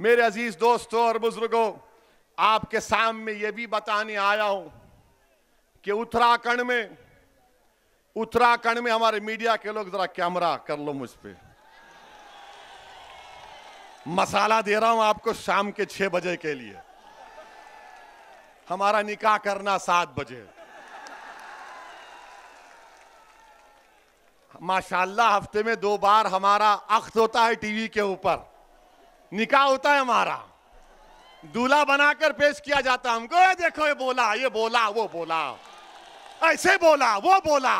मेरे अजीज दोस्तों और बुजुर्गों आपके सामने यह भी बताने आया हूं कि उत्तराखंड में उत्तराखंड में हमारे मीडिया के लोग जरा कैमरा कर लो मुझ पर मसाला दे रहा हूं आपको शाम के छह बजे के लिए हमारा निकाह करना सात बजे माशाल्लाह हफ्ते में दो बार हमारा अख्त होता है टीवी के ऊपर निकाह होता है हमारा दूल्हा बनाकर पेश किया जाता हमको ये देखो ये बोला ये बोला वो बोला ऐसे बोला वो बोला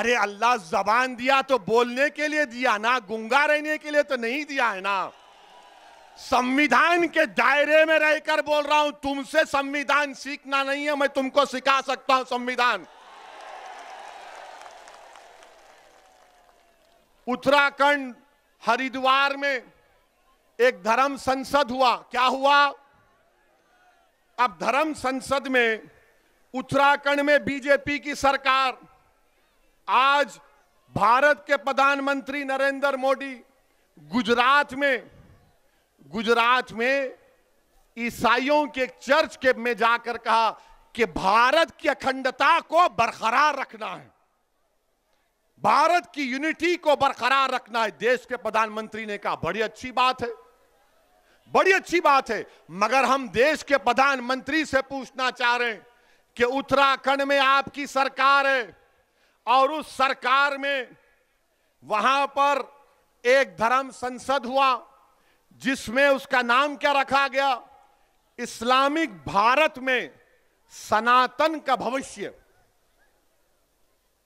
अरे अल्लाह जबान दिया तो बोलने के लिए दिया ना गुंगा रहने के लिए तो नहीं दिया है ना संविधान के दायरे में रहकर बोल रहा हूं तुमसे संविधान सीखना नहीं है मैं तुमको सिखा सकता हूं संविधान उत्तराखंड हरिद्वार में एक धर्म संसद हुआ क्या हुआ अब धर्म संसद में उत्तराखंड में बीजेपी की सरकार आज भारत के प्रधानमंत्री नरेंद्र मोदी गुजरात में गुजरात में ईसाइयों के चर्च के में जाकर कहा कि भारत की अखंडता को बरकरार रखना है भारत की यूनिटी को बरकरार रखना है देश के प्रधानमंत्री ने कहा बड़ी अच्छी बात है बड़ी अच्छी बात है मगर हम देश के प्रधानमंत्री से पूछना चाह रहे हैं कि उत्तराखंड में आपकी सरकार है और उस सरकार में वहां पर एक धर्म संसद हुआ जिसमें उसका नाम क्या रखा गया इस्लामिक भारत में सनातन का भविष्य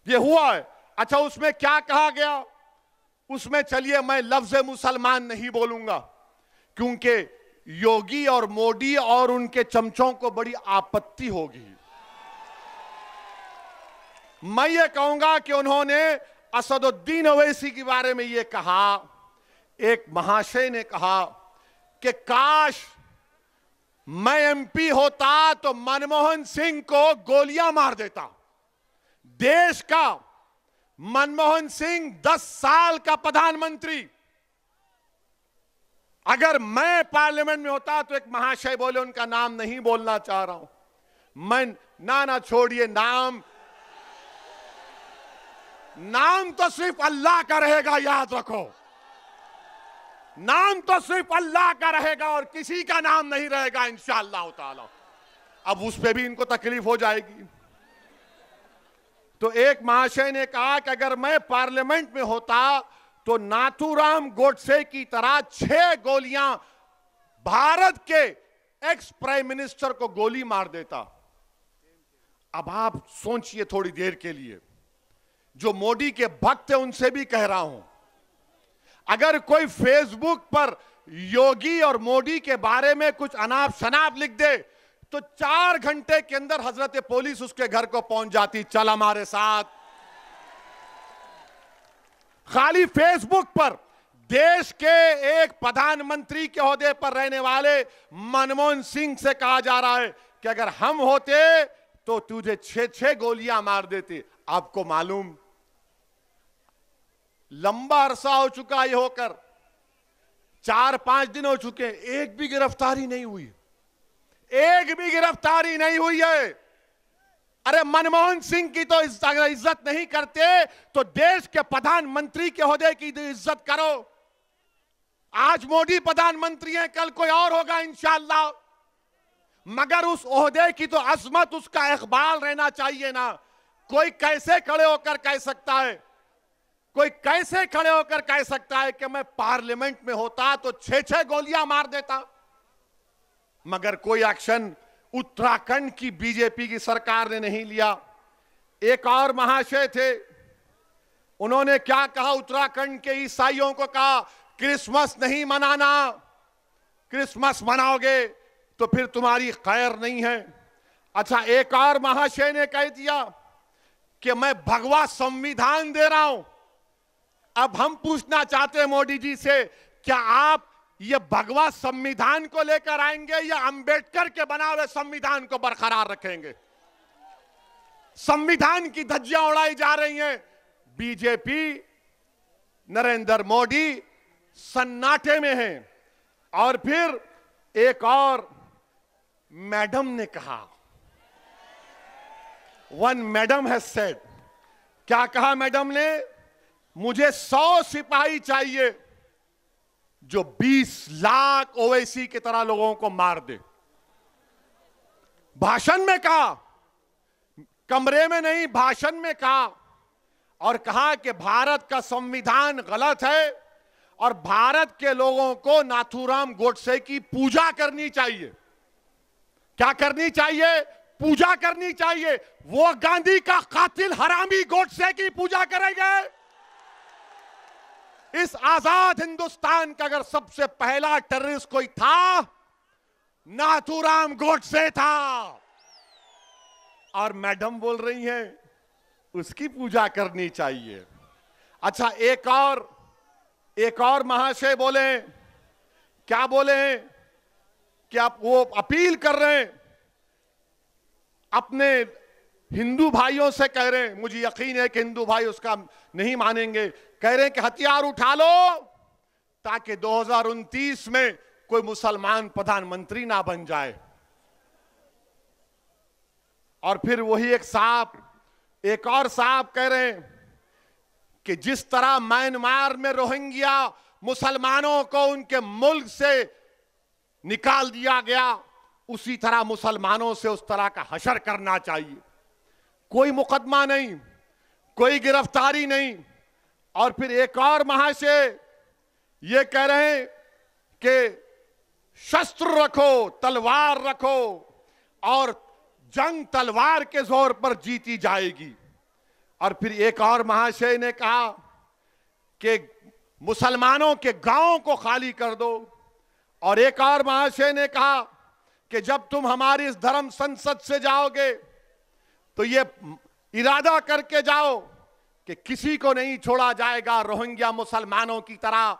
ये हुआ है अच्छा उसमें क्या कहा गया उसमें चलिए मैं लफ्ज मुसलमान नहीं बोलूंगा क्योंकि योगी और मोदी और उनके चमचों को बड़ी आपत्ति होगी मैं ये कहूंगा कि उन्होंने असदुद्दीन अवैसी के बारे में ये कहा एक महाशय ने कहा कि काश मैं एमपी होता तो मनमोहन सिंह को गोलियां मार देता देश का मनमोहन सिंह 10 साल का प्रधानमंत्री अगर मैं पार्लियामेंट में होता तो एक महाशय बोले उनका नाम नहीं बोलना चाह रहा हूं मैं ना ना छोड़िए नाम नाम तो सिर्फ अल्लाह का रहेगा याद रखो नाम तो सिर्फ अल्लाह का रहेगा और किसी का नाम नहीं रहेगा इंशाला ताला अब उस पर भी इनको तकलीफ हो जाएगी तो एक महाशय ने कहा कि अगर मैं पार्लियामेंट में होता तो नाथूराम गोडसे की तरह छह गोलियां भारत के एक्स प्राइम मिनिस्टर को गोली मार देता अब आप सोचिए थोड़ी देर के लिए जो मोदी के भक्त हैं उनसे भी कह रहा हूं अगर कोई फेसबुक पर योगी और मोदी के बारे में कुछ अनाप शनाप लिख दे तो चार घंटे के अंदर हजरत पुलिस उसके घर को पहुंच जाती चल हमारे साथ खाली फेसबुक पर देश के एक प्रधानमंत्री के अहदे पर रहने वाले मनमोहन सिंह से कहा जा रहा है कि अगर हम होते तो तुझे छह छह गोलियां मार देते आपको मालूम लंबा अरसा हो चुका ये होकर चार पांच दिन हो चुके एक भी गिरफ्तारी नहीं हुई एक भी गिरफ्तारी नहीं हुई है अरे मनमोहन सिंह की तो अगर इज्जत नहीं करते तो देश के प्रधानमंत्री के होदे की इज्जत करो आज मोदी प्रधानमंत्री हैं कल कोई और होगा इंशाला मगर उस उसदे की तो अजमत उसका अखबाल रहना चाहिए ना कोई कैसे खड़े होकर कह सकता है कोई कैसे खड़े होकर कह सकता है कि मैं पार्लियामेंट में होता तो छह छह गोलियां मार देता मगर कोई एक्शन उत्तराखंड की बीजेपी की सरकार ने नहीं लिया एक और महाशय थे उन्होंने क्या कहा उत्तराखंड के ईसाइयों को कहा क्रिसमस नहीं मनाना क्रिसमस मनाओगे तो फिर तुम्हारी खैर नहीं है अच्छा एक और महाशय ने कह दिया कि मैं भगवा संविधान दे रहा हूं अब हम पूछना चाहते हैं मोदी जी से क्या आप ये भगवा संविधान को लेकर आएंगे या अंबेडकर के बना हुए संविधान को बरकरार रखेंगे संविधान की धज्जियां उड़ाई जा रही हैं बीजेपी नरेंद्र मोदी सन्नाटे में हैं और फिर एक और मैडम ने कहा वन मैडम है सेड क्या कहा मैडम ने मुझे सौ सिपाही चाहिए जो 20 लाख ओवैसी की तरह लोगों को मार दे भाषण में कहा कमरे में नहीं भाषण में कहा और कहा कि भारत का संविधान गलत है और भारत के लोगों को नाथूराम गोडसे की पूजा करनी चाहिए क्या करनी चाहिए पूजा करनी चाहिए वो गांधी का कातिल हरामी गोडसे की पूजा करेंगे इस आजाद हिंदुस्तान का अगर सबसे पहला टेररिस्ट कोई था नाथूराम गोडसे था और मैडम बोल रही हैं उसकी पूजा करनी चाहिए अच्छा एक और एक और महाशय बोले क्या बोले कि आप वो अपील कर रहे हैं अपने हिंदू भाइयों से कह रहे हैं मुझे यकीन है कि हिंदू भाई उसका नहीं मानेंगे कह रहे हैं कि हथियार उठा लो ताकि 2029 में कोई मुसलमान प्रधानमंत्री ना बन जाए और फिर वही एक साहब एक और साहब कह रहे हैं कि जिस तरह म्यांमार में रोहिंग्या मुसलमानों को उनके मुल्क से निकाल दिया गया उसी तरह मुसलमानों से उस तरह का हशर करना चाहिए कोई मुकदमा नहीं कोई गिरफ्तारी नहीं और फिर एक और महाशय ये कह रहे हैं कि शस्त्र रखो तलवार रखो और जंग तलवार के जोर पर जीती जाएगी और फिर एक और महाशय ने कहा कि मुसलमानों के गांव को खाली कर दो और एक और महाशय ने कहा कि जब तुम हमारी इस धर्म संसद से जाओगे तो ये इरादा करके जाओ कि किसी को नहीं छोड़ा जाएगा रोहिंग्या मुसलमानों की तरह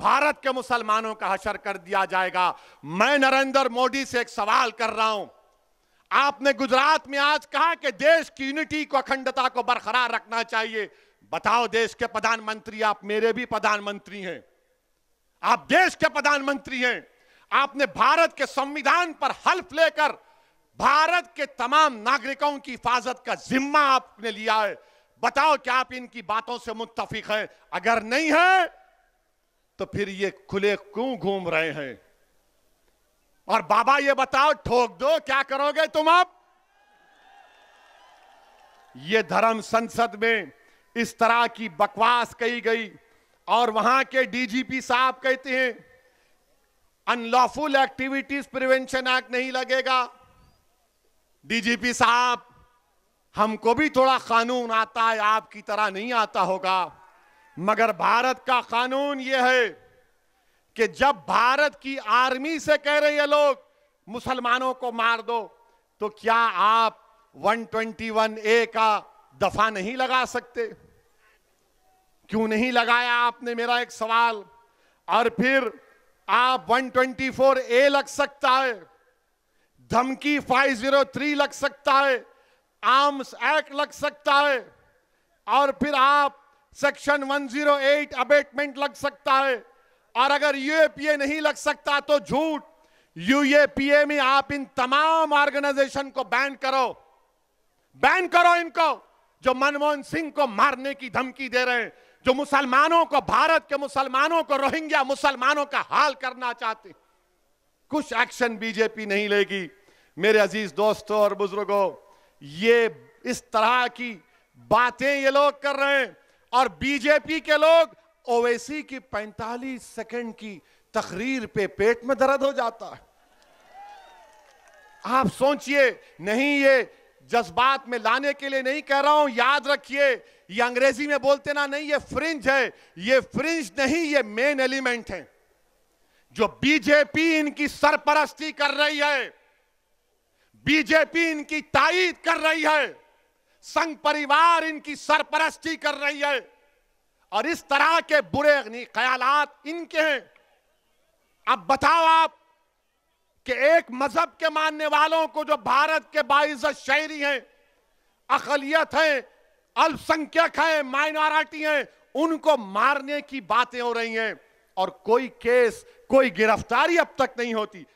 भारत के मुसलमानों का हशर कर दिया जाएगा मैं नरेंद्र मोदी से एक सवाल कर रहा हूं आपने गुजरात में आज कहा कि देश की यूनिटी को अखंडता को बरकरार रखना चाहिए बताओ देश के प्रधानमंत्री आप मेरे भी प्रधानमंत्री हैं आप देश के प्रधानमंत्री हैं आपने भारत के संविधान पर हल्फ लेकर भारत के तमाम नागरिकों की हिफाजत का जिम्मा आपने लिया है बताओ क्या आप इनकी बातों से मुतफिक हैं अगर नहीं है तो फिर ये खुले क्यों घूम रहे हैं और बाबा ये बताओ ठोक दो क्या करोगे तुम आप ये धर्म संसद में इस तरह की बकवास कही गई और वहां के डीजीपी साहब कहते हैं अनलॉफुल एक्टिविटीज प्रिवेंशन एक्ट नहीं लगेगा डीजीपी साहब हमको भी थोड़ा कानून आता है आपकी तरह नहीं आता होगा मगर भारत का कानून यह है कि जब भारत की आर्मी से कह रहे हैं लोग मुसलमानों को मार दो तो क्या आप 121 ए का दफा नहीं लगा सकते क्यों नहीं लगाया आपने मेरा एक सवाल और फिर आप 124 ए लग सकता है धमकी 503 लग सकता है आर्म्स एक्ट लग सकता है और फिर आप सेक्शन 108 अबेटमेंट लग सकता है और अगर यूएपीए नहीं लग सकता तो झूठ यूएपीए में आप इन तमाम ऑर्गेनाइजेशन को बैन करो बैन करो इनको जो मनमोहन सिंह को मारने की धमकी दे रहे हैं जो मुसलमानों को भारत के मुसलमानों को रोहिंग्या मुसलमानों का हाल करना चाहते कुछ एक्शन बीजेपी नहीं लेगी मेरे अजीज दोस्तों और बुजुर्गों ये इस तरह की बातें ये लोग कर रहे हैं और बीजेपी के लोग ओवैसी की 45 सेकंड की तकरीर पे पेट में दर्द हो जाता है आप सोचिए नहीं ये जज्बात में लाने के लिए नहीं कह रहा हूं याद रखिए ये अंग्रेजी में बोलते ना नहीं ये फ्रिंज है ये फ्रिंज नहीं ये मेन एलिमेंट है जो बीजेपी इनकी सरपरस्ती कर रही है बीजेपी इनकी तायीद कर रही है संघ परिवार इनकी सरपरस्ती कर रही है और इस तरह के बुरे ख्याल इनके हैं अब बताओ आप कि एक मजहब के मानने वालों को जो भारत के बाइजत शहरी हैं अकलियत हैं अल्पसंख्यक हैं माइनॉरिटी हैं उनको मारने की बातें हो रही हैं और कोई केस कोई गिरफ्तारी अब तक नहीं होती